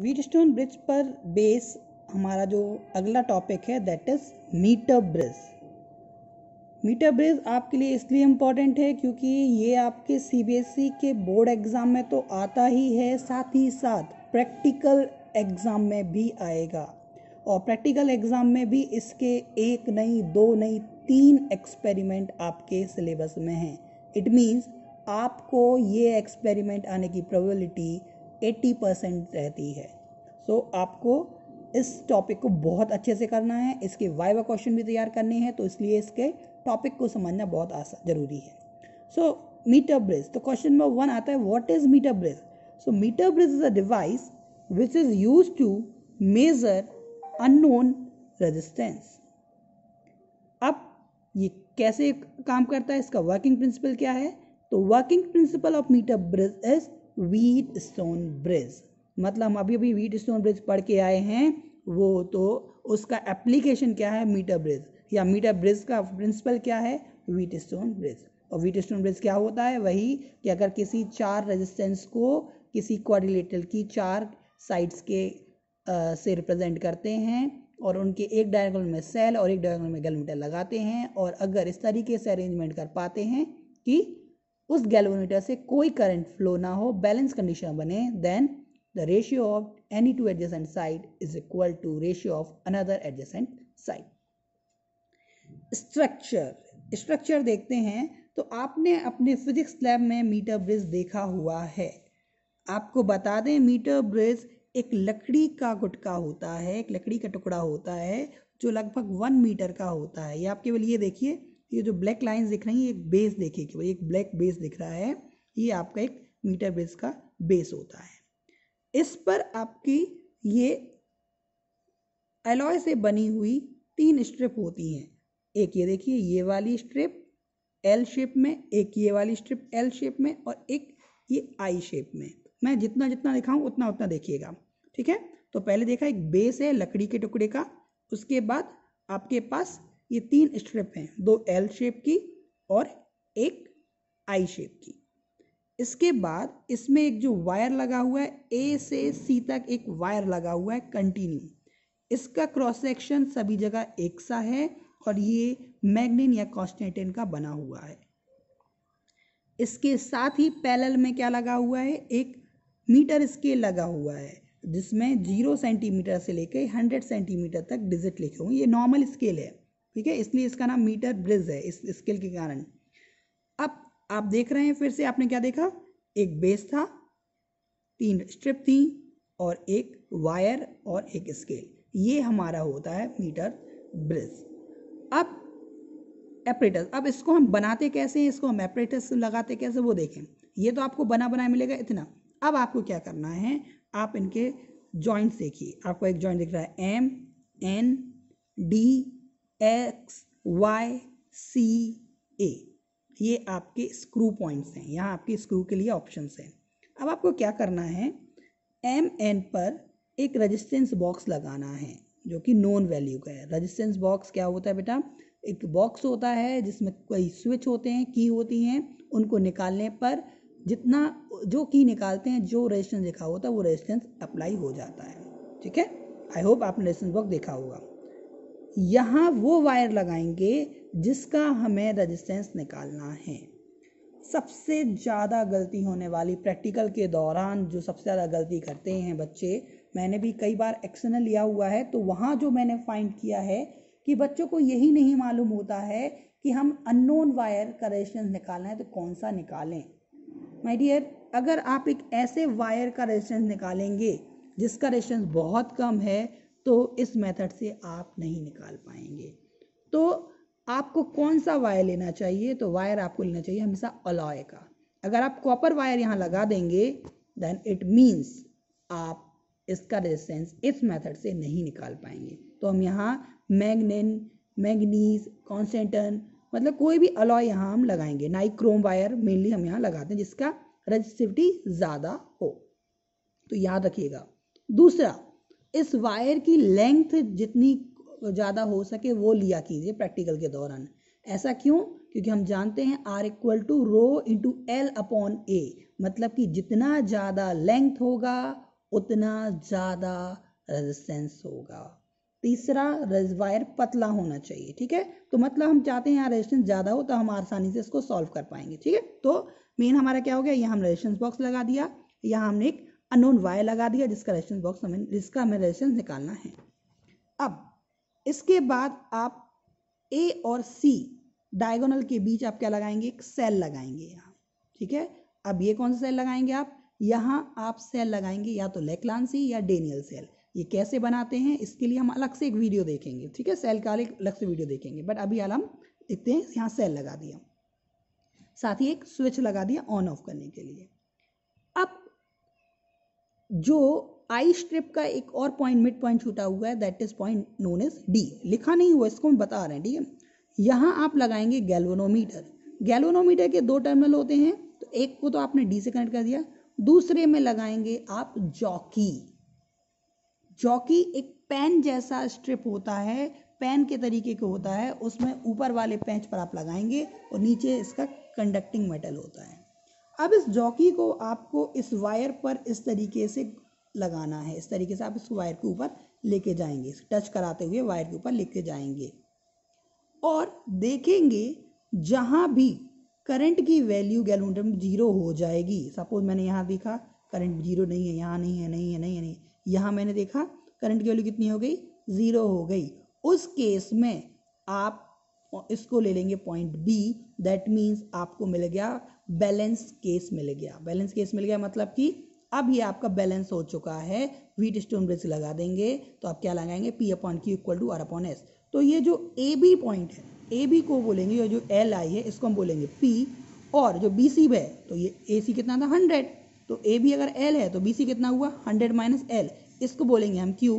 Wheatstone bridge पर base हमारा जो अगला टॉपिक है that is metre bridge metre bridge आपके लिए इसलिए इम्पॉर्टेंट है क्योंकि ये आपके सी e के बोर्ड एग्ज़ाम में तो आता ही है साथ ही साथ प्रैक्टिकल एग्ज़ाम में भी आएगा और प्रैक्टिकल एग्ज़ाम में भी इसके एक नहीं दो नहीं तीन एक्सपेरिमेंट आपके सिलेबस में हैं इट मीन्स आपको ये एक्सपेरिमेंट आने की प्रोबेबिलिटी एट्टी परसेंट रहती है सो so, आपको इस टॉपिक को बहुत अच्छे से करना है इसके वाइवा क्वेश्चन भी तैयार करने हैं तो इसलिए इसके टॉपिक को समझना बहुत आसान ज़रूरी है सो मीटर ब्रिज तो क्वेश्चन नंबर वन आता है what is metre bridge so metre bridge is a device which is use to measure unknown resistance अब ये कैसे काम करता है इसका वर्किंग प्रिंसिपल क्या है तो working principle of metre bridge is Wheatstone bridge मतलब हम अभी अभी वीट स्टोन ब्रिज पढ़ के आए हैं वो तो उसका एप्लीकेशन क्या है मीटर ब्रिज या मीटर ब्रिज का प्रिंसिपल क्या है वीट स्टोन ब्रिज और वीट स्टोन ब्रिज क्या होता है वही कि अगर किसी चार रेजिस्टेंस को किसी क्वारिलेटर की चार साइड्स के आ, से रिप्रेजेंट करते हैं और उनके एक डायगोनल में सेल और एक डायगोनल में गलमीटर लगाते हैं और अगर इस तरीके से अरेंजमेंट कर पाते हैं कि उस गैलोमीटर से कोई करंट फ्लो ना हो बैलेंस कंडीशन बने then the ratio of any two adjacent side is equal to ratio of another adjacent side structure structure देखते हैं तो आपने अपने फिजिक्स लैब में मीटर ब्रिज देखा हुआ है आपको बता दें मीटर ब्रिज एक लकड़ी का गुटका होता है एक लकड़ी का टुकड़ा होता है जो लगभग वन मीटर का होता है ये आप केवल ये देखिए ये जो ब्लैक लाइन दिख रही है एक बेस देखिए कि भाई एक ब्लैक बेस दिख रहा है ये आपका एक मीटर बेस का बेस होता है इस पर आपकी ये एलॉय से बनी हुई तीन स्ट्रिप होती हैं एक ये देखिए ये वाली स्ट्रिप एल शेप में एक ये वाली स्ट्रिप एल शेप में और एक ये आई शेप में मैं जितना जितना दिखाऊँ उतना उतना देखिएगा ठीक है तो पहले देखा एक बेस है लकड़ी के टुकड़े का उसके बाद आपके पास ये तीन स्ट्रिप हैं दो एल शेप की और एक आई शेप की इसके बाद इसमें एक जो वायर लगा हुआ है ए से सी तक एक वायर लगा हुआ है कंटिन्यू इसका क्रॉस सेक्शन सभी जगह एक सा है और ये मैग्निन या कॉस्टेटिन का बना हुआ है इसके साथ ही पैलल में क्या लगा हुआ है एक मीटर स्केल लगा हुआ है जिसमें जीरो सेंटीमीटर से लेकर हंड्रेड सेंटीमीटर तक डिजिट लिखे हुए ये नॉर्मल स्केल है ठीक है इसलिए इसका नाम मीटर ब्रिज है इस स्केल के कारण अब आप देख रहे हैं फिर से आपने क्या देखा एक बेस था तीन स्ट्रिप थी और एक वायर और एक स्केल ये हमारा होता है मीटर ब्रिज अब एपरेटस अब इसको हम बनाते कैसे हैं इसको हम एपरेटस लगाते कैसे वो देखें ये तो आपको बना बनाया मिलेगा इतना अब आपको क्या करना है आप इनके जॉइंट्स देखिए आपको एक जॉइंट दिख रहा है M N D X Y C A ये आपके स्क्रू पॉइंट्स हैं यहाँ आपके स्क्रू के लिए ऑप्शंस हैं अब आपको क्या करना है एम एन पर एक रजिस्टेंस बॉक्स लगाना है जो कि नॉन वैल्यू का है रजिस्टेंस बॉक्स क्या होता है बेटा एक बॉक्स होता है जिसमें कोई स्विच होते हैं की होती हैं उनको निकालने पर जितना जो की निकालते हैं जो रेजिस्टेंस लिखा होता है वो रेजिस्टेंस अप्लाई हो जाता है ठीक है आई होप आपने रेजिस्टेंस बॉक्स देखा होगा यहाँ वो वायर लगाएंगे जिसका हमें रजिस्टेंस निकालना है सबसे ज़्यादा गलती होने वाली प्रैक्टिकल के दौरान जो सबसे ज़्यादा गलती करते हैं बच्चे मैंने भी कई बार एक्शन लिया हुआ है तो वहाँ जो मैंने फाइंड किया है कि बच्चों को यही नहीं मालूम होता है कि हम अननोन वायर का रेजिस्टेंस निकालना है तो कौन सा निकालें माय डियर अगर आप एक ऐसे वायर का रेजिस्टेंस निकालेंगे जिसका रेजिस्टेंस बहुत कम है तो इस मेथड से आप नहीं निकाल पाएंगे तो आपको कौन सा वायर लेना चाहिए तो वायर आपको लेना चाहिए हमेशा अलॉय का अगर आप कॉपर वायर यहाँ लगा देंगे देन इट मीन्स आप इसका रेजिस्टेंस इस मेथड से नहीं निकाल पाएंगे तो हम यहाँ मैगनिन मैगनीज कॉन्सेंटन मतलब कोई भी अलॉय यहाँ हम लगाएंगे नाइक्रोम वायर मेनली हम यहाँ लगाते हैं जिसका रजिस्टिविटी ज़्यादा हो तो याद रखिएगा दूसरा इस वायर की लेंथ जितनी ज़्यादा हो सके वो लिया कीजिए प्रैक्टिकल के दौरान ऐसा क्यों क्योंकि हम जानते हैं R equal to rho into L upon A मतलब कि जितना ज़्यादा लेंथ होगा उतना ज़्यादा रेजिस्टेंस होगा तीसरा वायर पतला होना चाहिए ठीक है तो मतलब हम चाहते हैं यहाँ रेजिस्टेंस ज़्यादा हो तो हम आसानी से इसको सॉल्व कर पाएंगे ठीक है तो मेन हमारा क्या हो गया यहाँ हम रेजिस्टेंस बॉक्स लगा दिया यहाँ हमने एक अनोन वाई लगा दिया जिसका रेजिस्टेंस बॉक्स हमें जिसका हमें रेजिस्टेंस निकालना है अब इसके बाद आप ए और सी डायगोनल के बीच आप क्या लगाएंगे एक सेल लगाएंगे यहाँ ठीक है अब ये कौन सा सेल लगाएंगे आप यहाँ आप सेल लगाएंगे या तो सी या डेनियल सेल ये कैसे बनाते हैं इसके लिए हम अलग से एक वीडियो देखेंगे ठीक है सेल का अलग से वीडियो देखेंगे बट अभी हम देखते हैं यहाँ सेल लगा दिया साथ ही एक स्विच लगा दिया ऑन ऑफ करने के लिए जो आई स्ट्रिप का एक और पॉइंट मिड पॉइंट छूटा हुआ है that is point known as D लिखा नहीं हुआ इसको हम बता रहे हैं ठीक है यहाँ आप लगाएंगे गैल्वोनोमीटर गैल्वोनोमीटर के दो टर्मिनल होते हैं तो एक को तो आपने डी से कनेक्ट कर दिया दूसरे में लगाएंगे आप जॉकी जॉकी एक पेन जैसा स्ट्रिप होता है पेन के तरीके का होता है उसमें ऊपर वाले पैंच पर आप लगाएंगे और नीचे इसका कंडक्टिंग मेटल होता है अब इस जॉकी को आपको इस वायर पर इस तरीके से लगाना है इस तरीके से आप इस वायर के ऊपर लेके जाएंगे टच कराते हुए वायर के ऊपर लेके जाएंगे और देखेंगे जहाँ भी करंट की वैल्यू गैलोमीटर में जीरो हो जाएगी सपोज मैंने यहाँ देखा करंट जीरो नहीं है यहाँ नहीं है नहीं है नहीं है नहीं यहाँ मैंने देखा करंट की वैल्यू कितनी हो गई ज़ीरो हो गई उस केस में आप इसको ले लेंगे पॉइंट बी दैट मीन्स आपको मिल गया बैलेंस केस मिल गया बैलेंस केस मिल गया मतलब कि अब ये आपका बैलेंस हो चुका है व्हीट स्टोन ब्रिज लगा देंगे तो आप क्या लगाएंगे P upon Q equal to R upon S तो ये जो ए बी पॉइंट है ए बी को बोलेंगे और जो एल आई है इसको हम बोलेंगे पी और जो बी सी है तो ये ए सी कितना था हंड्रेड तो ए बी अगर एल है तो बी सी कितना हुआ हंड्रेड माइनस एल इसको बोलेंगे हम क्यू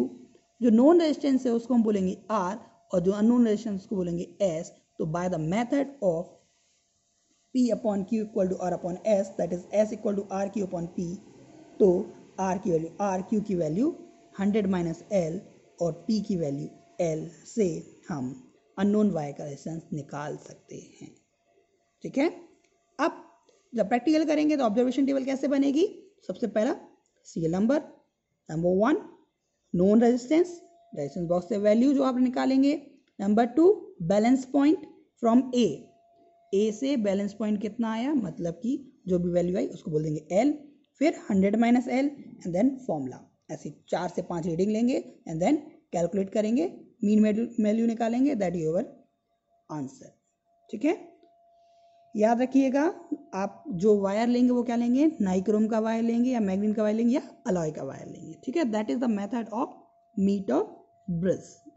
जो नॉन रेजिस्टेंस है उसको हम बोलेंगे आर और जो अननोन रिलेशन को बोलेंगे एस तो by the method of P upon Q equal to R upon S that is S equal to R Q upon P तो आर की वैल्यू आर क्यू की वैल्यू हंड्रेड माइनस एल और P की value L से हम unknown Y का रेसेंस निकाल सकते हैं ठीक है अब जब प्रैक्टिकल करेंगे तो ऑब्जर्वेशन टेबल कैसे बनेगी सबसे पहला serial number number one known resistance direction box से वैल्यू जो आप निकालेंगे number two balance point from A A से बैलेंस पॉइंट कितना आया मतलब कि जो भी वैल्यू आई उसको बोल देंगे एल फिर hundred minus L and then formula ऐसे चार से पांच रीडिंग लेंगे एंड देन कैलकुलेट करेंगे मीन वैल्यू निकालेंगे दैट योर आंसर ठीक है याद रखिएगा आप जो वायर लेंगे वो क्या लेंगे नाइक्रोम का वायर लेंगे या मैग्नीन का वायर लेंगे या अलॉय का वायर लेंगे ठीक है that is the method of metre breath